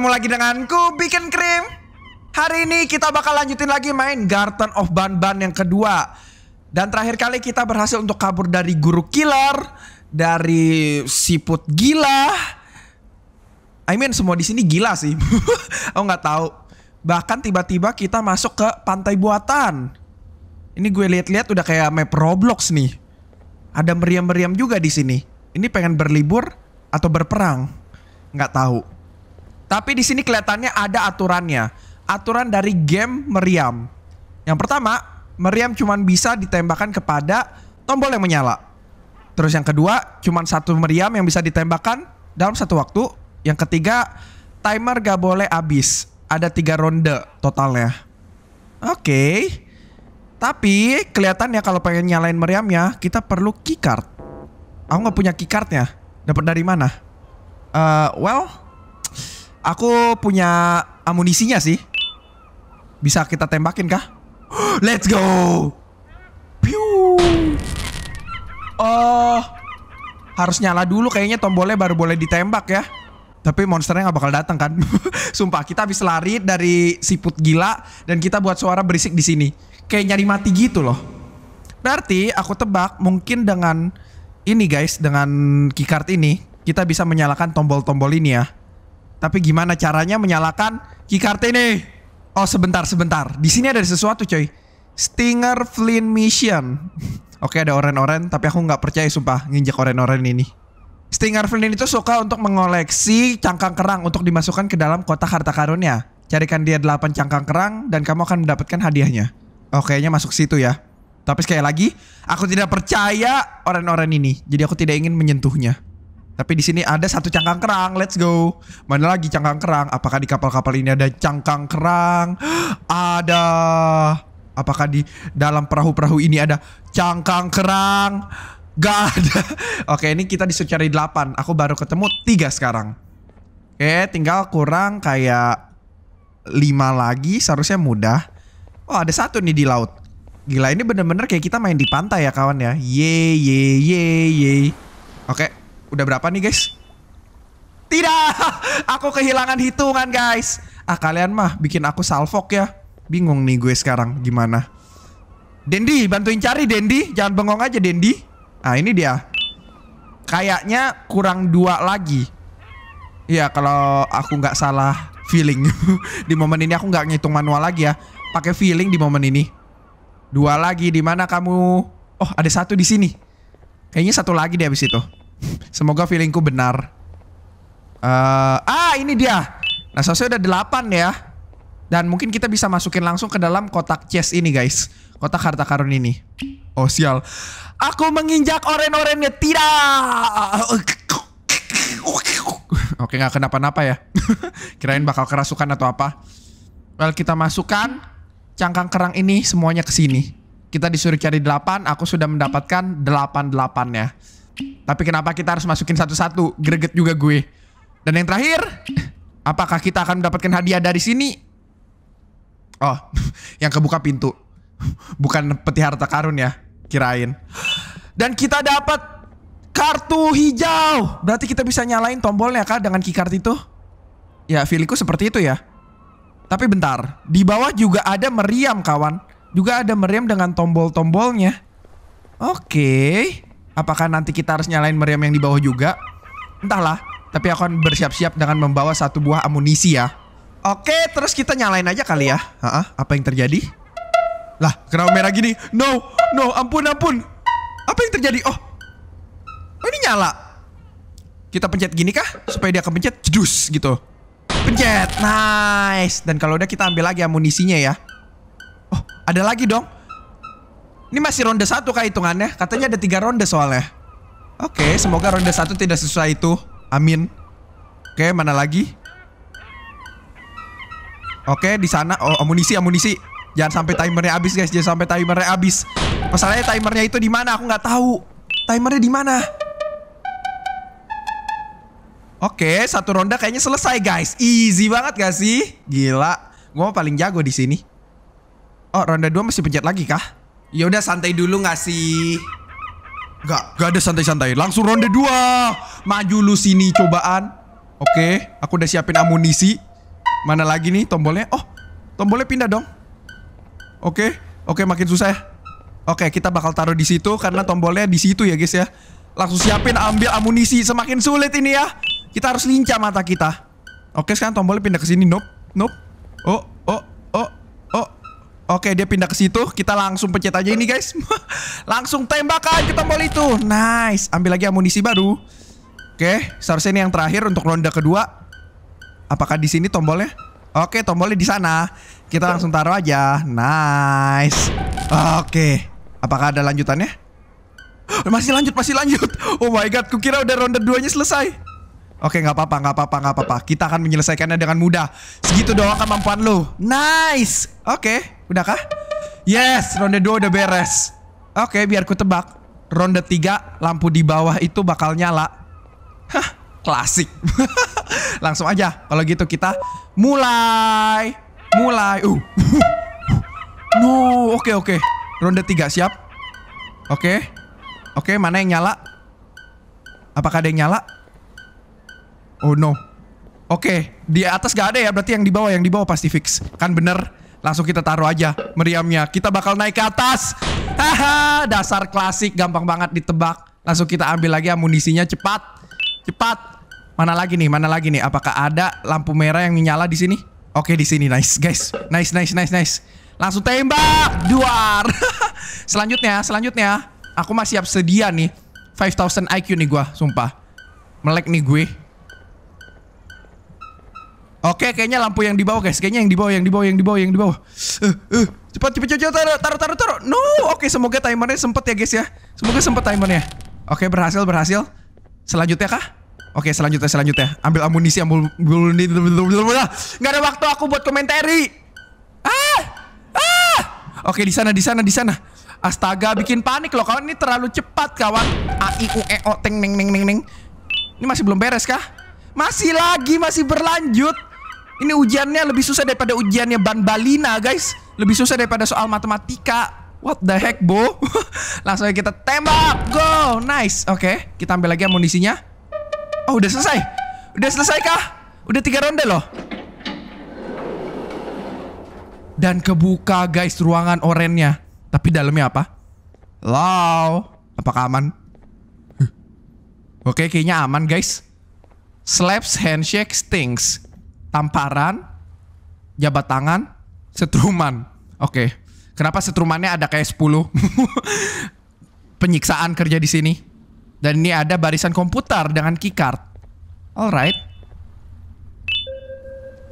ketemu lagi denganku Bikin Krim Hari ini kita bakal lanjutin lagi main Garden of Banban yang kedua Dan terakhir kali kita berhasil untuk kabur dari guru killer Dari siput gila I mean semua di sini gila sih Aku nggak tahu. Bahkan tiba-tiba kita masuk ke pantai buatan Ini gue liat-liat udah kayak map Roblox nih Ada meriam-meriam juga di sini. Ini pengen berlibur atau berperang? Nggak tahu. Tapi di sini kelihatannya ada aturannya. Aturan dari game meriam. Yang pertama, meriam cuma bisa ditembakkan kepada tombol yang menyala. Terus yang kedua, cuma satu meriam yang bisa ditembakkan dalam satu waktu. Yang ketiga, timer gak boleh habis. Ada tiga ronde totalnya. Oke. Tapi kelihatannya kalau pengen nyalain meriamnya, kita perlu keycard. Aku nggak punya keycardnya. Dapat dari mana? Uh, well, Aku punya amunisinya sih. Bisa kita tembakin kah? Let's go. Piu. Oh. Harus nyala dulu kayaknya tombolnya baru boleh ditembak ya. Tapi monsternya nggak bakal datang kan? Sumpah kita habis lari dari siput gila dan kita buat suara berisik di sini. Kayak nyari mati gitu loh. Berarti aku tebak mungkin dengan ini guys, dengan keycard ini kita bisa menyalakan tombol-tombol ini ya. Tapi gimana caranya menyalakan keycard ini? Oh sebentar sebentar. Di sini ada sesuatu coy. Stinger Flynn Mission. Oke ada oren-oren tapi aku nggak percaya sumpah nginjek oren-oren ini. Stinger Flynn itu suka untuk mengoleksi cangkang kerang untuk dimasukkan ke dalam kotak harta karunnya. Carikan dia 8 cangkang kerang dan kamu akan mendapatkan hadiahnya. Oh kayaknya masuk situ ya. Tapi sekali lagi, aku tidak percaya oren-oren ini. Jadi aku tidak ingin menyentuhnya. Tapi di sini ada satu cangkang kerang. Let's go. Mana lagi cangkang kerang? Apakah di kapal-kapal ini ada cangkang kerang? ada. Apakah di dalam perahu-perahu ini ada cangkang kerang? Gak ada. Oke, ini kita disuruh cari 8. Aku baru ketemu tiga sekarang. Oke, tinggal kurang kayak lima lagi. Seharusnya mudah. Oh, ada satu nih di laut. Gila ini bener-bener kayak kita main di pantai ya kawan ya. Ye ye ye ye. Oke. Udah berapa nih guys? Tidak, aku kehilangan hitungan guys. Ah kalian mah bikin aku salfok ya. Bingung nih gue sekarang gimana. Dendi, bantuin cari Dendi. Jangan bengong aja Dendi. Ah ini dia. Kayaknya kurang dua lagi. ya kalau aku nggak salah feeling. di momen ini aku nggak ngitung manual lagi ya. Pakai feeling di momen ini. Dua lagi di mana kamu? Oh ada satu di sini. Kayaknya satu lagi deh abis itu. Semoga feelingku benar. Uh, ah, ini dia. Nah, sausnya udah delapan ya. Dan mungkin kita bisa masukin langsung ke dalam kotak chest ini, guys. Kotak harta karun ini. Oh, sial. Aku menginjak oren-orennya. Tidak! Oke, nggak kenapa-napa ya. Kirain bakal kerasukan atau apa. Well, kita masukkan cangkang kerang ini semuanya ke sini. Kita disuruh cari delapan. aku sudah mendapatkan delapan 8 ya. Tapi kenapa kita harus masukin satu-satu? Greget juga gue. Dan yang terakhir, apakah kita akan mendapatkan hadiah dari sini? Oh, yang kebuka pintu. Bukan peti harta karun ya, kirain. Dan kita dapat kartu hijau. Berarti kita bisa nyalain tombolnya kah dengan keycard itu? Ya, feelingku seperti itu ya. Tapi bentar, di bawah juga ada meriam kawan. Juga ada meriam dengan tombol-tombolnya. Oke. Apakah nanti kita harus nyalain meriam yang di bawah juga? Entahlah, tapi aku akan bersiap-siap dengan membawa satu buah amunisi ya. Oke, terus kita nyalain aja kali ya. Ha apa yang terjadi? Lah, kenapa merah gini? No, no, ampun, ampun. Apa yang terjadi? Oh, oh ini nyala. Kita pencet gini kah? Supaya dia kepencet, Jus gitu. Pencet, nice. Dan kalau udah kita ambil lagi amunisinya ya. Oh, ada lagi dong. Ini masih ronde satu kah hitungannya? Katanya ada tiga ronde soalnya. Oke, okay, semoga ronde satu tidak sesuai itu. Amin. Oke, okay, mana lagi? Oke, okay, di sana oh, amunisi, amunisi. Jangan sampai timernya habis, guys. Jangan sampai timernya habis. Masalahnya timernya itu di mana? Aku nggak tahu. Timernya di mana? Oke, satu ronde kayaknya selesai, guys. Easy banget gak sih? Gila. Gue paling jago di sini. Oh, ronde dua masih pencet lagi kah? Ya udah santai dulu nggak sih? Gak, gak ada santai-santai. Langsung ronde 2. Maju lu sini cobaan. Oke, okay, aku udah siapin amunisi. Mana lagi nih tombolnya? Oh, tombolnya pindah dong. Oke, okay, oke okay, makin susah ya. Oke, okay, kita bakal taruh di situ karena tombolnya di situ ya guys ya. Langsung siapin ambil amunisi. Semakin sulit ini ya. Kita harus lincah mata kita. Oke, okay, sekarang tombolnya pindah ke sini. Nope, nope. Oh, Oke, dia pindah ke situ. Kita langsung pencet aja ini, guys. langsung tembakan ke tombol itu. Nice. Ambil lagi amunisi baru. Oke, seharusnya ini yang terakhir untuk ronde kedua. Apakah di sini tombolnya? Oke, tombolnya di sana. Kita langsung taruh aja. Nice. Oke. Apakah ada lanjutannya? Masih lanjut, masih lanjut. Oh my god, kukira udah ronde duanya selesai. Oke, nggak apa-apa, nggak apa-apa, nggak apa-apa. Kita akan menyelesaikannya dengan mudah. Segitu doang kemampuan lu. Nice. Oke, udahkah? Yes, ronde 2 udah beres. Oke, biar ku tebak. Ronde 3 lampu di bawah itu bakal nyala. Hah, klasik. Langsung aja kalau gitu kita mulai. Mulai. Uh. no, oke okay, oke. Okay. Ronde 3 siap. Oke. Okay. Oke, mana yang nyala? Apakah ada yang nyala? Oh no. Oke, okay. di atas gak ada ya, berarti yang di bawah, yang di bawah pasti fix. Kan bener, langsung kita taruh aja meriamnya. Kita bakal naik ke atas. Haha, dasar klasik, gampang banget ditebak. Langsung kita ambil lagi amunisinya, cepat. Cepat. Mana lagi nih, mana lagi nih, apakah ada lampu merah yang menyala di sini? Oke, okay, di sini, nice guys. Nice, nice, nice, nice. Langsung tembak, duar. selanjutnya, selanjutnya. Aku masih siap sedia nih. 5000 IQ nih gua, sumpah. Melek nih gue. Oke, kayaknya lampu yang di bawah, guys. Kayaknya yang di bawah, yang di bawah, yang di bawah, yang di bawah. Uh, uh, cepat, cepat, cepat, taruh, taruh, taruh, taruh. No, oke, semoga timernya sempet ya, guys ya. Semoga sempet timernya. Oke, berhasil, berhasil. Selanjutnya kah? Oke, selanjutnya, selanjutnya. Ambil amunisi, ambil, ambil, Gak ada waktu aku buat komentari. Ah, ah. Oke, di sana, di sana, di sana. Astaga, bikin panik loh kawan. Ini terlalu cepat kawan. A I U E O teng neng neng neng neng. Ini masih belum beres kah? Masih lagi, masih berlanjut. Ini ujiannya lebih susah daripada ujiannya Ban Balina, guys. Lebih susah daripada soal matematika. What the heck, Bo? Langsung aja kita tembak. Go! Nice. Oke, okay, kita ambil lagi amunisinya. Oh, udah selesai. Udah selesai kah? Udah tiga ronde loh. Dan kebuka, guys, ruangan orennya. Tapi dalamnya apa? Wow. apa aman? Oke, okay, kayaknya aman, guys. Slaps handshake stinks tamparan, jabat tangan, setruman. Oke. Okay. Kenapa setrumannya ada kayak 10? Penyiksaan kerja di sini. Dan ini ada barisan komputer dengan keycard. Alright.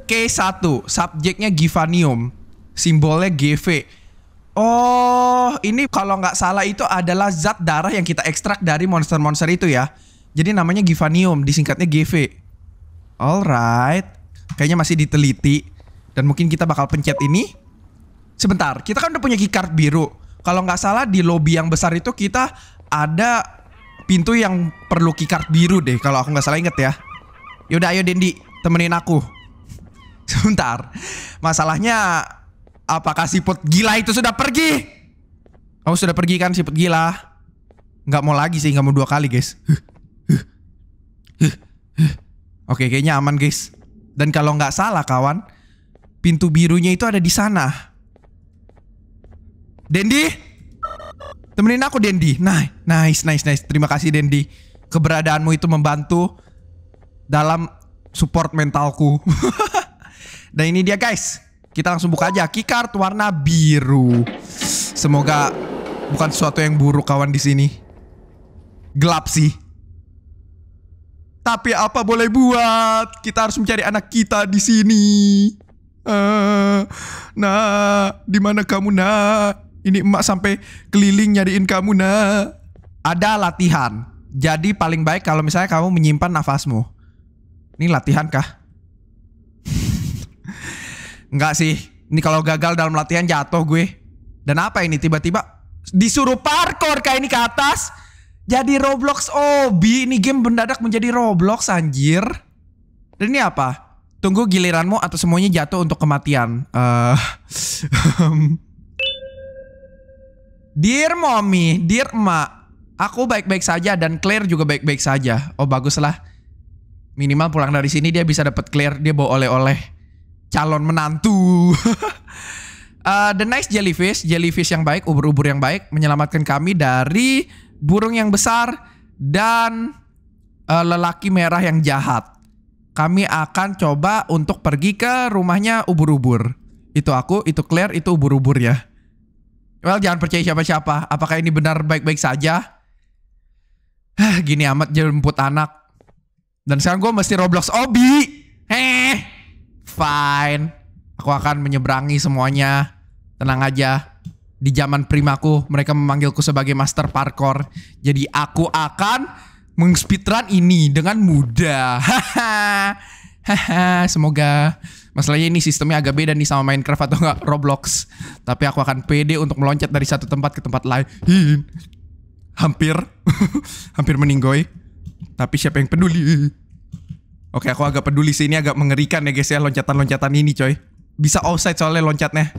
K1, subjeknya Givanium, simbolnya GV. Oh, ini kalau nggak salah itu adalah zat darah yang kita ekstrak dari monster-monster itu ya. Jadi namanya Givanium, disingkatnya GV. Alright kayaknya masih diteliti dan mungkin kita bakal pencet ini. Sebentar, kita kan udah punya keycard biru. Kalau nggak salah di lobby yang besar itu kita ada pintu yang perlu keycard biru deh kalau aku nggak salah inget ya. Yaudah ayo Dendi, temenin aku. Sebentar. Masalahnya apakah siput gila itu sudah pergi? Kamu oh, sudah pergi kan siput gila? Nggak mau lagi sih, nggak mau dua kali guys. Oke, kayaknya aman guys. Dan kalau nggak salah kawan, pintu birunya itu ada di sana. Dendi, temenin aku Dendi. Nah, nice, nice, nice. Terima kasih Dendi. Keberadaanmu itu membantu dalam support mentalku. Dan ini dia guys. Kita langsung buka aja keycard warna biru. Semoga bukan sesuatu yang buruk kawan di sini. Gelap sih. Tapi apa boleh buat? Kita harus mencari anak kita di sini. Uh, nah, di mana kamu nak? Ini emak sampai keliling nyariin kamu nak. Ada latihan. Jadi paling baik kalau misalnya kamu menyimpan nafasmu. Ini latihan kah? Enggak sih. Ini kalau gagal dalam latihan jatuh gue. Dan apa ini tiba-tiba disuruh parkour kayak ini ke atas? Jadi Roblox Obi. Oh, ini game mendadak menjadi Roblox anjir. Dan ini apa? Tunggu giliranmu atau semuanya jatuh untuk kematian. Uh, dear mommy, dear emak. Aku baik-baik saja dan Claire juga baik-baik saja. Oh baguslah. Minimal pulang dari sini dia bisa dapat Claire. Dia bawa oleh-oleh calon menantu. uh, the nice jellyfish. Jellyfish yang baik, ubur-ubur yang baik. Menyelamatkan kami dari burung yang besar, dan uh, lelaki merah yang jahat. Kami akan coba untuk pergi ke rumahnya ubur-ubur. Itu aku, itu Claire, itu ubur-ubur ya. Well, jangan percaya siapa-siapa. Apakah ini benar baik-baik saja? Gini amat jemput anak. Dan sekarang gue mesti Roblox Obi. Heh. Fine. Aku akan menyeberangi semuanya. Tenang aja di zaman primaku mereka memanggilku sebagai master parkour. Jadi aku akan mengspeedrun ini dengan mudah. Semoga masalahnya ini sistemnya agak beda nih sama Minecraft atau enggak Roblox. Tapi aku akan pede untuk meloncat dari satu tempat ke tempat lain. Hampir hampir meninggoy. Tapi siapa yang peduli? Oke, aku agak peduli sih ini agak mengerikan ya guys ya loncatan-loncatan ini coy. Bisa offside soalnya loncatnya.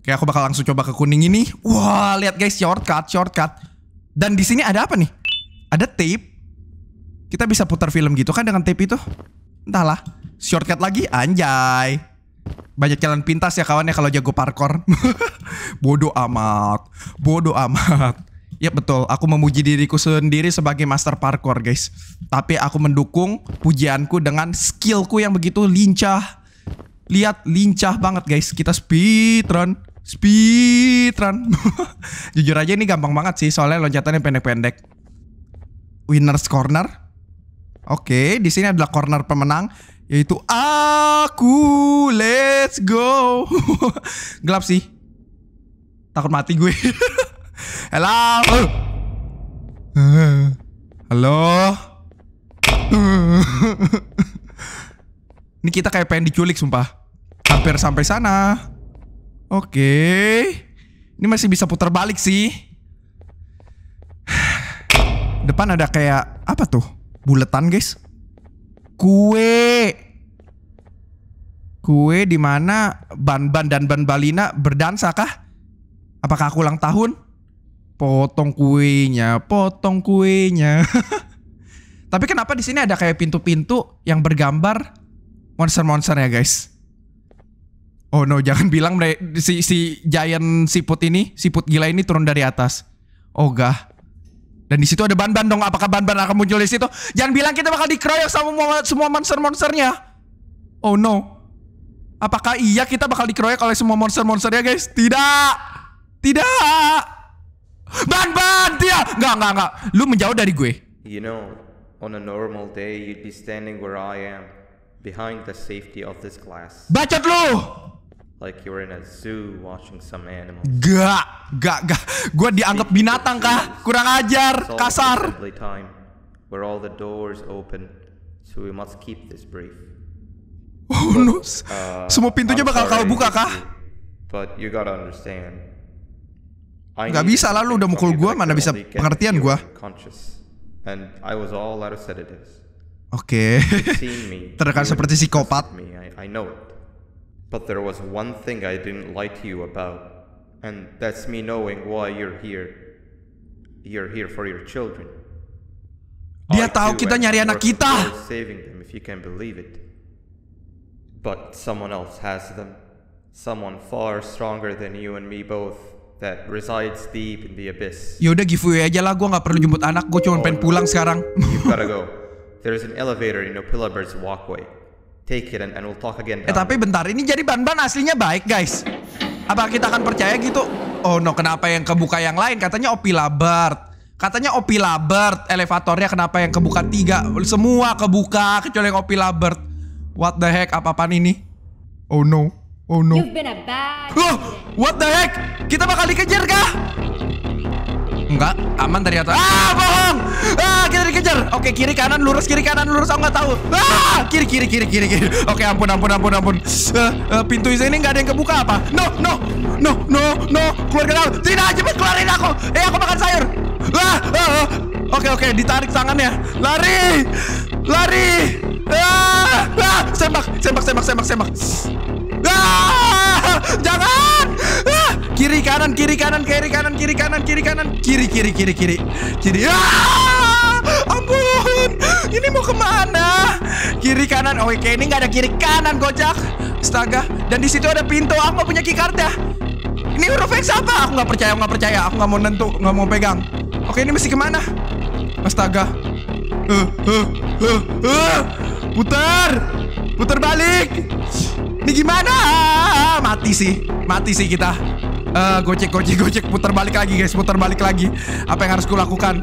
Kayak aku bakal langsung coba ke kuning ini. Wah, lihat guys, shortcut, shortcut. Dan di sini ada apa nih? Ada tape. Kita bisa putar film gitu kan dengan tape itu? Entahlah. Shortcut lagi, anjay. Banyak jalan pintas ya kawannya kalau jago parkour. Bodoh amat. Bodoh amat. Ya betul, aku memuji diriku sendiri sebagai master parkour guys. Tapi aku mendukung pujianku dengan skillku yang begitu lincah. Lihat lincah banget guys, kita speedrun. Speedrun. Jujur aja ini gampang banget sih soalnya loncatannya pendek-pendek. Winner's corner. Oke, di sini adalah corner pemenang yaitu aku. Let's go. Gelap sih. Takut mati gue. Hello. Halo. Ini kita kayak pengen diculik sumpah. Hampir sampai sana. Oke. Ini masih bisa putar balik sih. Depan ada kayak apa tuh? Buletan, guys. Kue. Kue di mana ban-ban dan ban balina berdansa kah? Apakah aku ulang tahun? Potong kuenya, potong kuenya. Tapi kenapa di sini ada kayak pintu-pintu yang bergambar monster-monster ya, guys? Oh no, jangan bilang si si giant siput ini, siput gila ini turun dari atas. Oh gah. Dan di situ ada ban-ban dong. Apakah ban-ban akan muncul di situ? Jangan bilang kita bakal dikeroyok sama semua monster-monsternya. Oh no. Apakah iya kita bakal dikeroyok oleh semua monster-monsternya, guys? Tidak. Tidak. Ban-ban, dia Enggak, enggak, enggak. Lu menjauh dari gue. You know, on a normal day you'd be standing where I am, behind the safety of this glass. Bacot lu like you were in a zoo watching some animals. Gak, gak, gak. Gue dianggap binatang kah? Kurang ajar, kasar. Time where all the doors open, so we must keep this brief. Oh no, uh, semua pintunya bakal kau buka kah? But you gotta understand. Gak bisa lah lu udah mukul gue mana bisa pengertian gue. And I was all out of sedatives. Oke, okay. terdekat seperti psikopat. I, I know it. But there was one thing I didn't lie to you about, and that's me knowing why you're here. You're here for your children. Dia I tahu kita nyari anak kita. Saving them if you can believe it. But someone else has them. Someone far stronger than you and me both that resides deep in the abyss. Yaudah giveaway aja lah, Gua nggak perlu jemput anak, Gua cuma oh, pengen pulang sekarang. you gotta go. There's an elevator in Opilabert's walkway. Take it and, and we'll talk again. Eh tapi bentar, ini jadi ban-ban aslinya baik guys. Apa kita akan percaya gitu? Oh no, kenapa yang kebuka yang lain? Katanya Opi Katanya Opi Elevatornya kenapa yang kebuka tiga? Semua kebuka kecuali yang Opi What the heck? Apa-apaan ini? Oh no. Oh no. Oh, what the heck? Kita bakal dikejar kah? Enggak, aman ternyata. Ah, kejar. Oke, kiri kanan lurus, kiri kanan lurus. Aku nggak tahu. Ah, kiri kiri kiri kiri kiri. Oke, ampun ampun ampun ampun. Uh, uh, pintu ini nggak ada yang kebuka apa? No, no. No, no, no. Keluar ke dalam. Tidak, cepat keluarin aku. Eh, aku makan sayur. Ah, uh, uh. Oke, oke, ditarik tangannya. Lari! Lari! Ah, ah, sembak, sembak, sembak, sembak, sembak. Ah, jangan! Ah, kiri kanan, kiri kanan, kiri kanan, kiri kanan, kiri kanan, kiri kiri kiri kiri kiri. Ah! Ini mau kemana? Kiri kanan oh, Oke ini nggak ada kiri kanan Gojak Astaga Dan di situ ada pintu Aku nggak punya keycard ya Ini huruf X apa? Aku nggak percaya Aku nggak percaya Aku nggak mau nentu nggak mau pegang Oke ini mesti kemana? Astaga uh, uh, uh, uh. Putar Putar balik Ini gimana? Mati sih Mati sih kita uh, gojek, gojek, gocek Putar balik lagi guys Putar balik lagi Apa yang harus gue lakukan?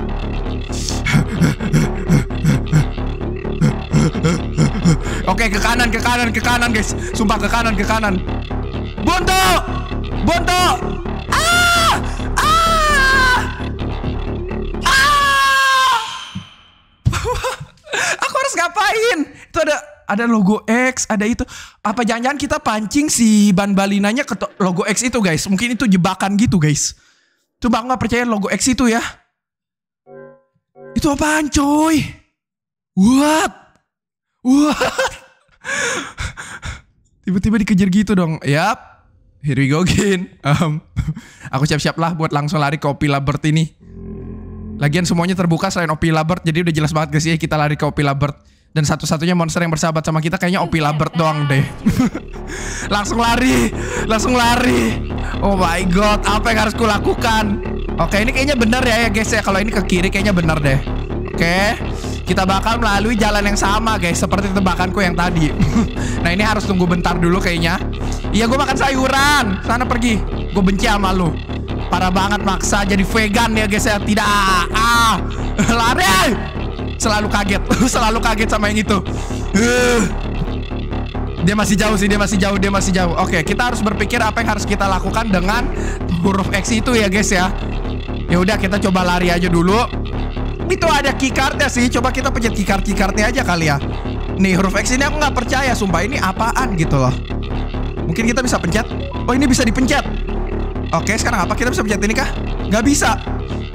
Oke, ke kanan, ke kanan, ke kanan, guys. Sumpah ke kanan, ke kanan. Bonto! Bonto! Ah! Ah! Ah! Aku harus ngapain? Itu ada ada logo X, ada itu. Apa jangan-jangan kita pancing si ban balinanya ke logo X itu, guys? Mungkin itu jebakan gitu, guys. Coba aku nggak percaya logo X itu ya. Itu apaan coy? What? What? Tiba-tiba dikejar gitu dong. Yap. Here we go again. Um, aku siap-siap lah buat langsung lari ke Opila Bird ini. Lagian semuanya terbuka selain Opila Bird. Jadi udah jelas banget gak sih kita lari ke Opila Bird. Dan satu-satunya monster yang bersahabat sama kita kayaknya Opila Bird doang deh. langsung lari. Langsung lari. Oh my god. Apa yang harus kulakukan? Oke, ini kayaknya benar ya, ya guys ya. Kalau ini ke kiri kayaknya benar deh. Oke. Kita bakal melalui jalan yang sama, guys, seperti tebakanku yang tadi. nah, ini harus tunggu bentar dulu kayaknya. Iya, gue makan sayuran. Sana pergi. Gue benci sama lu. Parah banget maksa jadi vegan ya, guys ya. Tidak. Ah, lari. Selalu kaget. Selalu kaget sama yang itu. Eh. Dia masih jauh sih, dia masih jauh, dia masih jauh. Oke, kita harus berpikir apa yang harus kita lakukan dengan huruf X itu ya, guys ya. Ya udah kita coba lari aja dulu. Itu ada keycardnya sih. Coba kita pencet keycard keycardnya aja kali ya. Nih huruf X ini aku nggak percaya. Sumpah ini apaan gitu loh. Mungkin kita bisa pencet. Oh ini bisa dipencet. Oke sekarang apa kita bisa pencet ini kah? Gak bisa.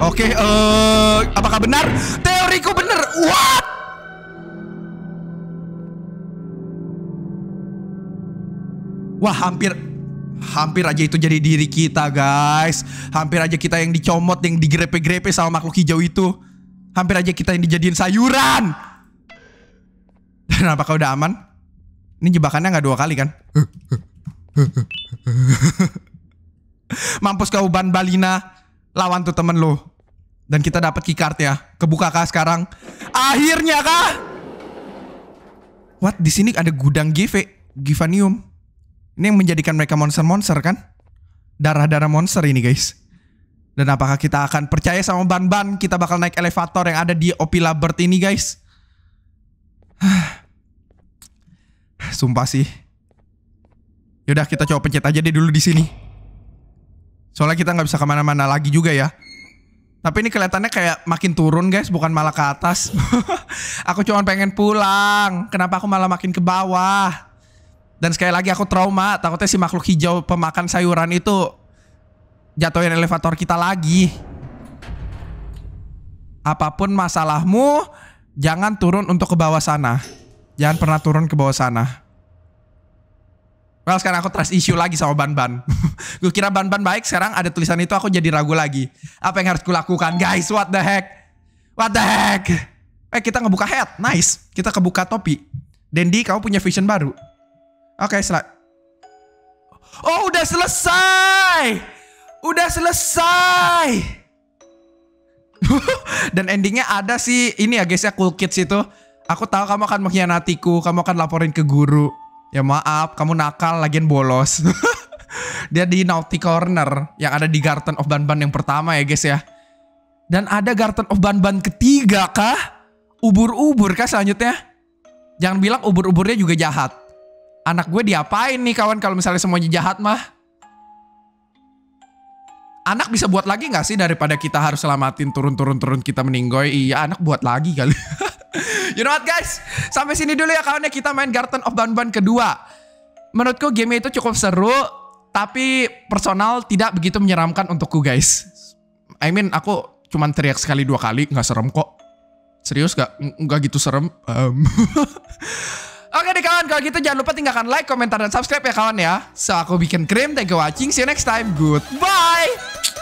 Oke. eh uh, apakah benar? Teoriku benar. What? Wah hampir hampir aja itu jadi diri kita guys hampir aja kita yang dicomot yang digrepe-grepe sama makhluk hijau itu hampir aja kita yang dijadiin sayuran dan apakah udah aman ini jebakannya gak dua kali kan mampus kau ban balina lawan tuh temen lo dan kita dapet dapat ya kebuka kah sekarang akhirnya kah what di sini ada gudang GV Givanium ini yang menjadikan mereka monster-monster kan? Darah-darah monster ini guys. Dan apakah kita akan percaya sama ban-ban kita bakal naik elevator yang ada di Opila Bird ini guys? Sumpah sih. Yaudah kita coba pencet aja deh dulu di sini. Soalnya kita nggak bisa kemana-mana lagi juga ya. Tapi ini kelihatannya kayak makin turun guys, bukan malah ke atas. aku cuma pengen pulang. Kenapa aku malah makin ke bawah? Dan sekali lagi aku trauma, takutnya si makhluk hijau pemakan sayuran itu jatuhin elevator kita lagi. Apapun masalahmu, jangan turun untuk ke bawah sana. Jangan pernah turun ke bawah sana. Well sekarang aku trust issue lagi sama Ban-Ban. gue kira Ban-Ban baik, sekarang ada tulisan itu aku jadi ragu lagi. Apa yang harus kulakukan guys? What the heck? What the heck? Eh kita ngebuka head, nice. Kita kebuka topi. Dendi kamu punya vision baru. Oke, okay, slide. Oh, udah selesai. Udah selesai. Dan endingnya ada sih ini ya guys ya cool kids itu. Aku tahu kamu akan mengkhianatiku, kamu akan laporin ke guru. Ya maaf, kamu nakal lagian bolos. Dia di Naughty Corner yang ada di Garden of Banban yang pertama ya guys ya. Dan ada Garden of Banban ketiga kah? Ubur-ubur kah selanjutnya? Jangan bilang ubur-uburnya juga jahat. Anak gue diapain nih kawan kalau misalnya semuanya jahat mah? Anak bisa buat lagi gak sih daripada kita harus selamatin turun-turun-turun kita meninggoy? Iya anak buat lagi kali. you know what guys? Sampai sini dulu ya kawannya kita main Garden of Banban kedua. Menurutku game itu cukup seru. Tapi personal tidak begitu menyeramkan untukku guys. I mean aku cuman teriak sekali dua kali gak serem kok serius gak nggak gitu serem um. Oke deh kawan, kalau gitu jangan lupa tinggalkan like, komentar, dan subscribe ya kawan ya. So, aku bikin krim, thank you watching, see you next time, goodbye!